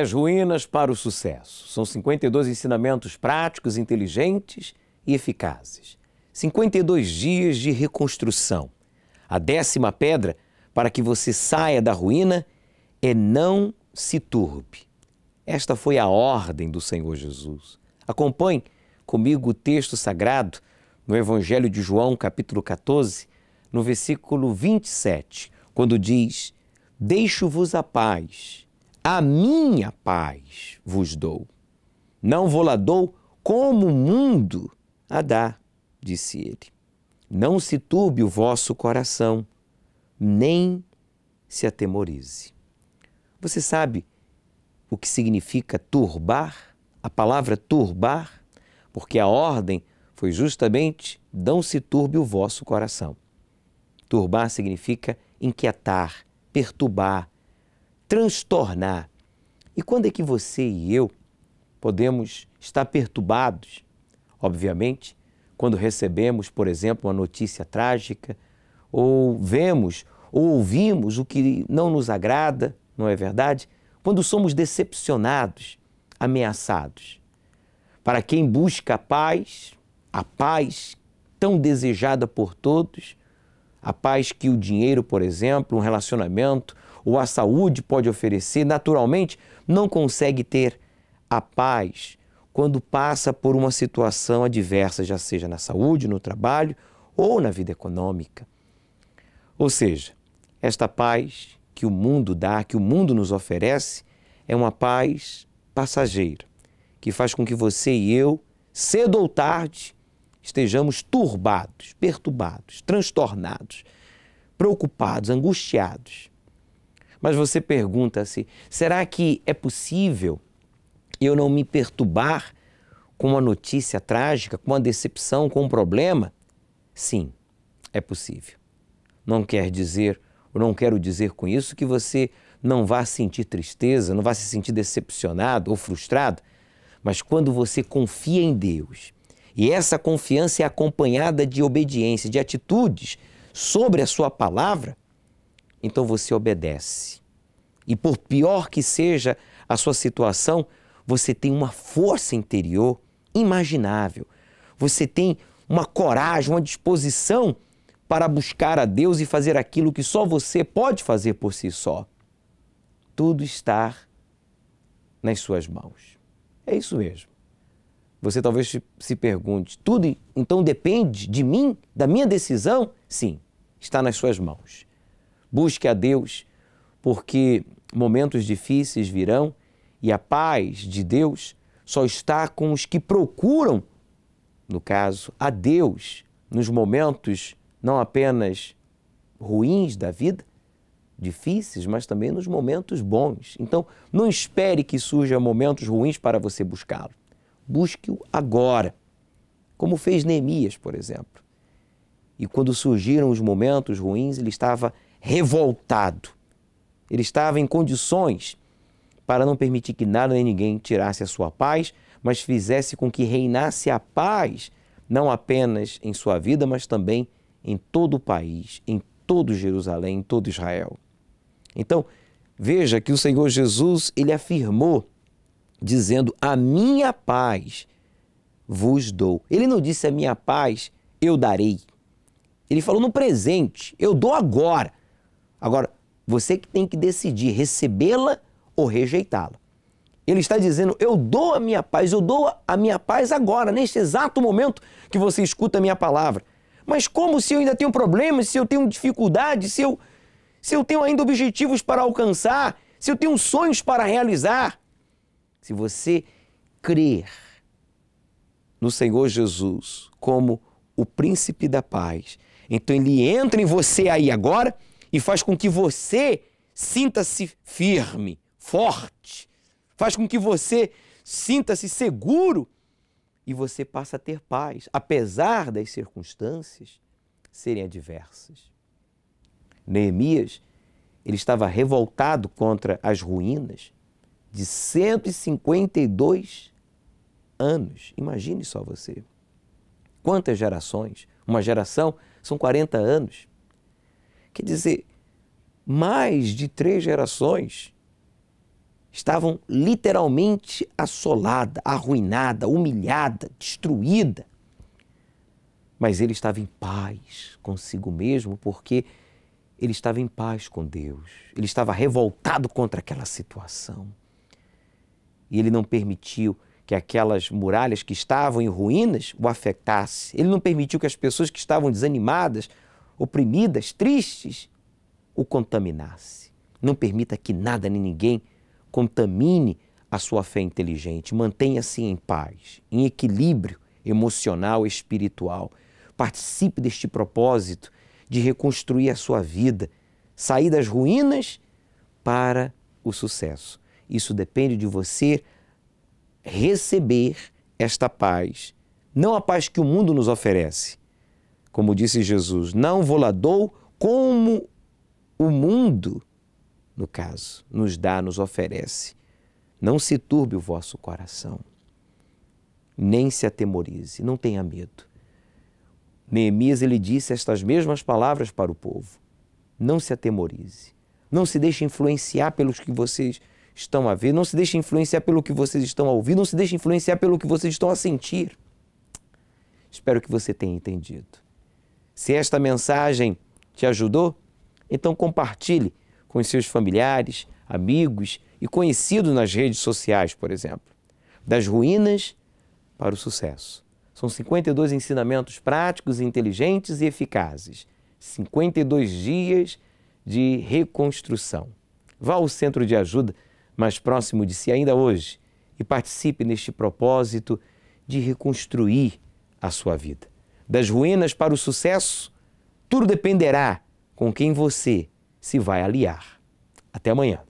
Das ruínas para o sucesso. São 52 ensinamentos práticos, inteligentes e eficazes. 52 dias de reconstrução. A décima pedra para que você saia da ruína é não se turbe. Esta foi a ordem do Senhor Jesus. Acompanhe comigo o texto sagrado no Evangelho de João, capítulo 14, no versículo 27, quando diz: Deixo-vos a paz a minha paz vos dou. Não vou-la dou como o mundo a dá, disse ele. Não se turbe o vosso coração, nem se atemorize. Você sabe o que significa turbar? A palavra turbar? Porque a ordem foi justamente: não se turbe o vosso coração. Turbar significa inquietar, perturbar, transtornar. E quando é que você e eu podemos estar perturbados? Obviamente, quando recebemos, por exemplo, uma notícia trágica, ou vemos ou ouvimos o que não nos agrada, não é verdade? Quando somos decepcionados, ameaçados. Para quem busca a paz, a paz tão desejada por todos, a paz que o dinheiro, por exemplo, um relacionamento, ou a saúde pode oferecer, naturalmente não consegue ter a paz quando passa por uma situação adversa, já seja na saúde, no trabalho ou na vida econômica. Ou seja, esta paz que o mundo dá, que o mundo nos oferece, é uma paz passageira, que faz com que você e eu, cedo ou tarde, estejamos turbados, perturbados, transtornados, preocupados, angustiados. Mas você pergunta-se: assim, será que é possível eu não me perturbar com uma notícia trágica, com uma decepção, com um problema? Sim, é possível. Não quer dizer, ou não quero dizer com isso que você não vá sentir tristeza, não vá se sentir decepcionado ou frustrado, mas quando você confia em Deus, e essa confiança é acompanhada de obediência, de atitudes sobre a sua palavra, então você obedece. E por pior que seja a sua situação, você tem uma força interior imaginável. Você tem uma coragem, uma disposição para buscar a Deus e fazer aquilo que só você pode fazer por si só. Tudo está nas suas mãos. É isso mesmo. Você talvez se pergunte: tudo então depende de mim, da minha decisão? Sim, está nas suas mãos. Busque a Deus, porque momentos difíceis virão e a paz de Deus só está com os que procuram, no caso, a Deus nos momentos não apenas ruins da vida, difíceis, mas também nos momentos bons. Então, não espere que surjam momentos ruins para você buscá-lo. Busque-o agora, como fez Neemias, por exemplo. E quando surgiram os momentos ruins, ele estava revoltado. Ele estava em condições para não permitir que nada nem ninguém tirasse a sua paz, mas fizesse com que reinasse a paz, não apenas em sua vida, mas também em todo o país, em todo Jerusalém, em todo Israel. Então, veja que o Senhor Jesus, ele afirmou, dizendo: A minha paz vos dou. Ele não disse: A minha paz eu darei. Ele falou no presente, eu dou agora. Agora, você que tem que decidir recebê-la ou rejeitá-la. Ele está dizendo: Eu dou a minha paz, eu dou a minha paz agora, neste exato momento que você escuta a minha palavra. Mas como se eu ainda tenho problemas, se eu tenho dificuldades, se eu, se eu tenho ainda objetivos para alcançar, se eu tenho sonhos para realizar? Se você crer no Senhor Jesus como o príncipe da paz, então ele entra em você aí agora e faz com que você sinta-se firme, forte, faz com que você sinta-se seguro e você passa a ter paz, apesar das circunstâncias serem adversas. Neemias, ele estava revoltado contra as ruínas de 152 anos. Imagine só você. Quantas gerações? Uma geração são 40 anos. Quer dizer, mais de três gerações estavam literalmente assolada, arruinada, humilhada, destruída. Mas ele estava em paz consigo mesmo, porque ele estava em paz com Deus. Ele estava revoltado contra aquela situação. E ele não permitiu que aquelas muralhas que estavam em ruínas o afetasse. Ele não permitiu que as pessoas que estavam desanimadas oprimidas, tristes, o contaminasse. Não permita que nada nem ninguém contamine a sua fé inteligente. Mantenha-se em paz, em equilíbrio emocional e espiritual. Participe deste propósito de reconstruir a sua vida, sair das ruínas para o sucesso. Isso depende de você receber esta paz, não a paz que o mundo nos oferece, como disse Jesus, não vou dou como o mundo, no caso, nos dá, nos oferece. Não se turbe o vosso coração, nem se atemorize, não tenha medo. Neemias ele disse estas mesmas palavras para o povo: Não se atemorize, não se deixe influenciar pelos que vocês estão a ver, não se deixe influenciar pelo que vocês estão a ouvir, não se deixe influenciar pelo que vocês estão a sentir. Espero que você tenha entendido. Se esta mensagem te ajudou, então compartilhe com seus familiares, amigos e conhecidos nas redes sociais, por exemplo. Das ruínas para o sucesso. São 52 ensinamentos práticos, inteligentes e eficazes. 52 dias de reconstrução. Vá ao centro de ajuda mais próximo de si ainda hoje e participe neste propósito de reconstruir a sua vida das ruínas para o sucesso, tudo dependerá com quem você se vai aliar. Até amanhã.